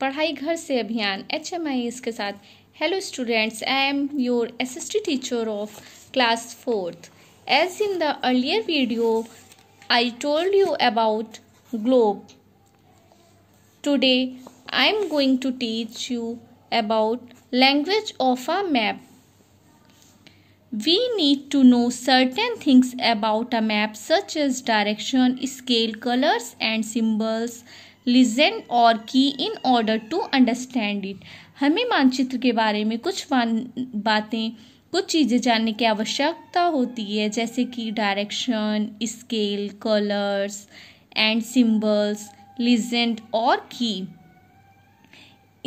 पढ़ाई घर से अभियान एच एम आई इसके साथ hello students I am your assistant teacher of class fourth as in the earlier video I told you about globe today I am going to teach you about language of a map we need to know certain things about a map such is direction scale colours and symbols legend और key in order to understand it हमें मानचित्र के बारे में कुछ बातें कुछ चीज़ें जानने की आवश्यकता होती है जैसे कि direction scale colours and symbols legend और की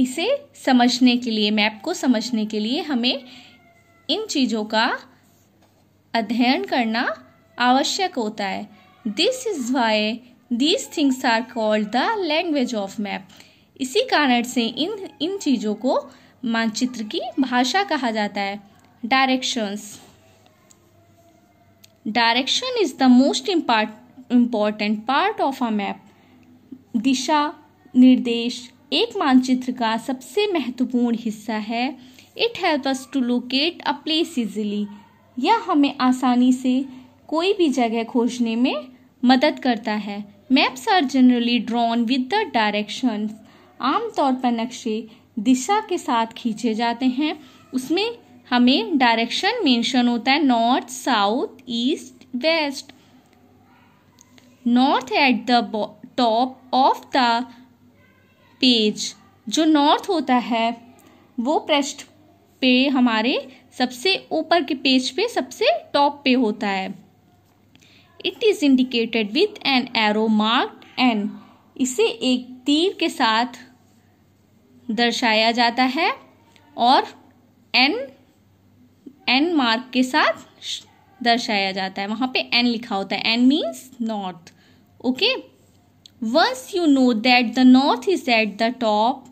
इसे समझने के लिए मैप को समझने के लिए हमें इन चीज़ों का अध्ययन करना आवश्यक होता है this is why these things are called the language of map इसी कारण से इन इन चीज़ों को मानचित्र की भाषा कहा जाता है directions direction is the most important part of a map दिशा निर्देश एक मानचित्र का सबसे महत्वपूर्ण हिस्सा है it help us to locate a place easily यह हमें आसानी से कोई भी जगह खोजने में मदद करता है maps are generally drawn with the direction आमतौर पर नक्शे दिशा के साथ खींचे जाते हैं उसमें हमें डायरेक्शन मेंशन होता है north south east west north at the top of the page जो नॉर्थ होता है वो पृष्ठ पे हमारे सबसे ऊपर के पेज पे सबसे टॉप पे होता है it is indicated with an arrow mark N इसे एक तीर के साथ दर्शाया जाता है और एन एन मार्क के साथ दर्शाया जाता है वहां पे एन लिखा होता है N means north okay once you know that the north is at the top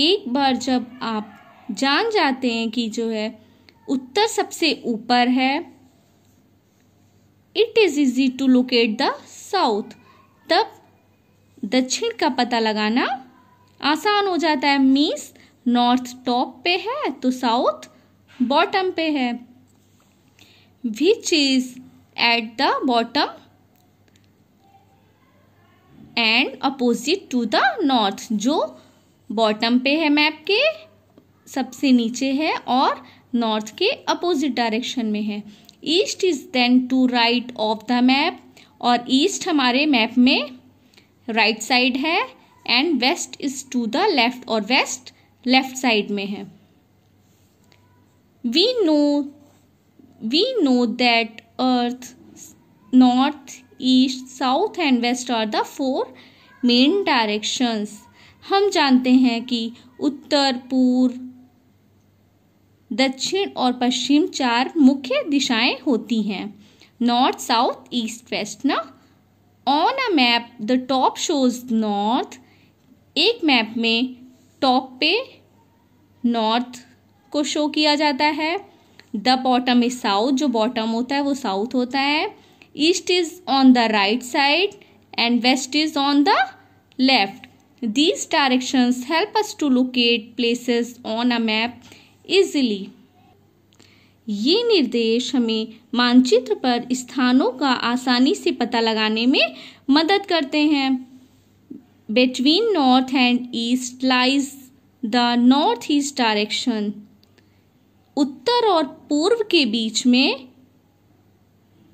एक बार जब आप जान जाते हैं कि जो है उत्तर सबसे ऊपर है it is easy to locate the south तब दक्षिण का पता लगाना आसान हो जाता है मीन्स नॉर्थ टॉप पे है तो साउथ बॉटम पे है which is at the bottom and opposite to the north जो बॉटम पे है मैप के सबसे नीचे है और नॉर्थ के अपोजिट डायरेक्शन में है east is then to right of the map और ईस्ट हमारे मैप में राइट right साइड है and west is to the left और वेस्ट लेफ्ट साइड में है we know we know that earth north east south and west are the four main directions हम जानते हैं कि उत्तर पूर्व दक्षिण और पश्चिम चार मुख्य दिशाएं होती हैं नॉर्थ साउथ ईस्ट वेस्ट ना on a map the top shows north एक मैप में टॉप पे नॉर्थ को शो किया जाता है द बॉटम इज साउथ जो बॉटम होता है वो साउथ होता है east is on the right side and west is on the left these directions help us to locate places on a map easily ये निर्देश हमें मानचित्र पर स्थानों का आसानी से पता लगाने में मदद करते हैं between north and east lies the north east direction उत्तर और पूर्व के बीच में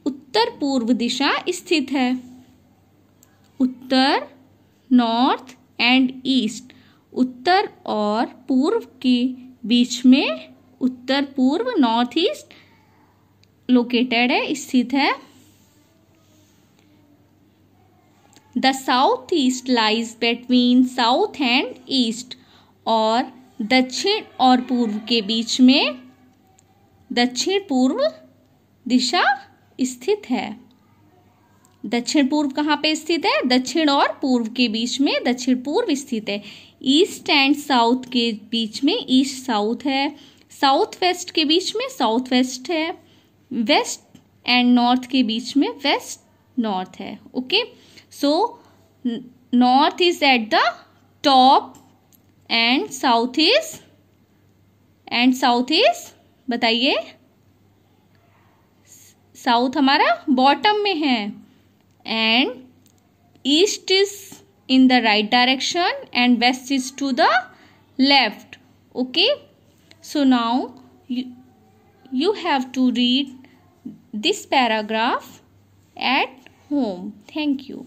उत्तर पूर्व दिशा स्थित है उत्तर नॉर्थ एंड ईस्ट उत्तर और पूर्व की बीच में उत्तर पूर्व नॉर्थ ईस्ट लोकेटेड है स्थित है the south east lies between south and east और दक्षिण और पूर्व के बीच में दक्षिण पूर्व दिशा स्थित है दक्षिण पूर्व कहाँ पे स्थित है दक्षिण और पूर्व के बीच में दक्षिण पूर्व स्थित है ईस्ट एंड साउथ के बीच में ईस्ट साउथ है साउथ वेस्ट के बीच में साउथ वेस्ट है वेस्ट एंड नॉर्थ के बीच में वेस्ट नॉर्थ है okay so north is at the top and south is and south is बताइए साउथ हमारा बॉटम में है and east is in the right direction and west is to the left okay so now you, you have to read this paragraph at home thank you